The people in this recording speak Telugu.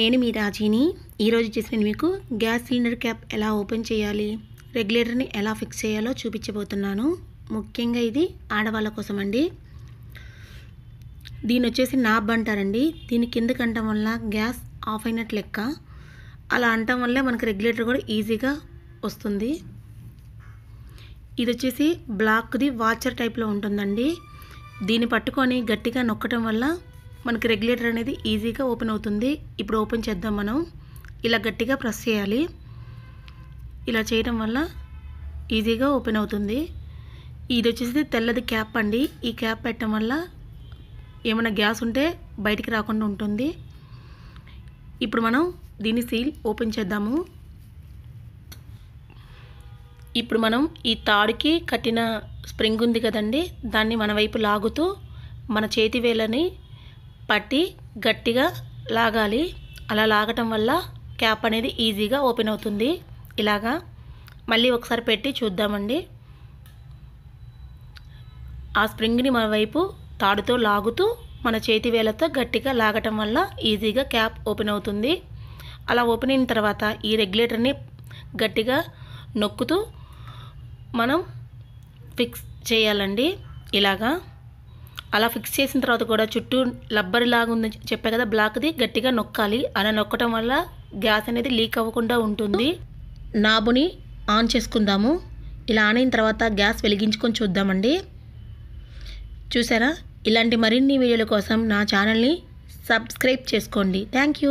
నేను మీ రాజీని ఈరోజు చేసిన మీకు గ్యాస్ సిలిండర్ క్యాప్ ఎలా ఓపెన్ చేయాలి రెగ్యులేటర్ని ఎలా ఫిక్స్ చేయాలో చూపించబోతున్నాను ముఖ్యంగా ఇది ఆడవాళ్ళ కోసం అండి దీని వచ్చేసి నాబ్ అంటారండి దీని కిందకి అంటం వల్ల గ్యాస్ ఆఫ్ అయినట్టు లెక్క అలా అంటం వల్ల మనకు రెగ్యులేటర్ కూడా ఈజీగా వస్తుంది ఇది వచ్చేసి బ్లాక్ది వాచర్ టైప్లో ఉంటుందండి దీన్ని పట్టుకొని గట్టిగా నొక్కటం వల్ల మనకి రెగ్యులేటర్ అనేది ఈజీగా ఓపెన్ అవుతుంది ఇప్పుడు ఓపెన్ చేద్దాం మనం ఇలా గట్టిగా ప్రెస్ చేయాలి ఇలా చేయడం వల్ల ఈజీగా ఓపెన్ అవుతుంది ఇది వచ్చేసి తెల్లది క్యాప్ అండి ఈ క్యాప్ పెట్టడం వల్ల ఏమైనా గ్యాస్ ఉంటే బయటికి రాకుండా ఉంటుంది ఇప్పుడు మనం దీన్ని సీల్ ఓపెన్ చేద్దాము ఇప్పుడు మనం ఈ తాడుకి కట్టిన స్ప్రింగ్ ఉంది కదండి దాన్ని మన వైపు లాగుతూ మన చేతి వేలని పట్టి గట్టిగా లాగాలి అలా లాగటం వల్ల క్యాప్ అనేది ఈజీగా ఓపెన్ అవుతుంది ఇలాగా మళ్ళీ ఒకసారి పెట్టి చూద్దామండి ఆ స్ప్రింగ్ని మన వైపు తాడుతో లాగుతూ మన చేతి వేలతో గట్టిగా లాగటం వల్ల ఈజీగా క్యాప్ ఓపెన్ అవుతుంది అలా ఓపెన్ అయిన తర్వాత ఈ రెగ్యులేటర్ని గట్టిగా నొక్కుతూ మనం ఫిక్స్ చేయాలండి ఇలాగా అలా ఫిక్స్ చేసిన తర్వాత కూడా చుట్టూ లబ్బర్ లాగా ఉందని చెప్పా కదా బ్లాక్ది గట్టిగా నొక్కాలి అలా నొక్కడం వల్ల గ్యాస్ అనేది లీక్ అవ్వకుండా ఉంటుంది నాబుని ఆన్ చేసుకుందాము ఇలా ఆన్ అయిన తర్వాత గ్యాస్ వెలిగించుకొని చూద్దామండి చూసారా ఇలాంటి మరిన్ని వీడియోల కోసం నా ఛానల్ని సబ్స్క్రైబ్ చేసుకోండి థ్యాంక్ యూ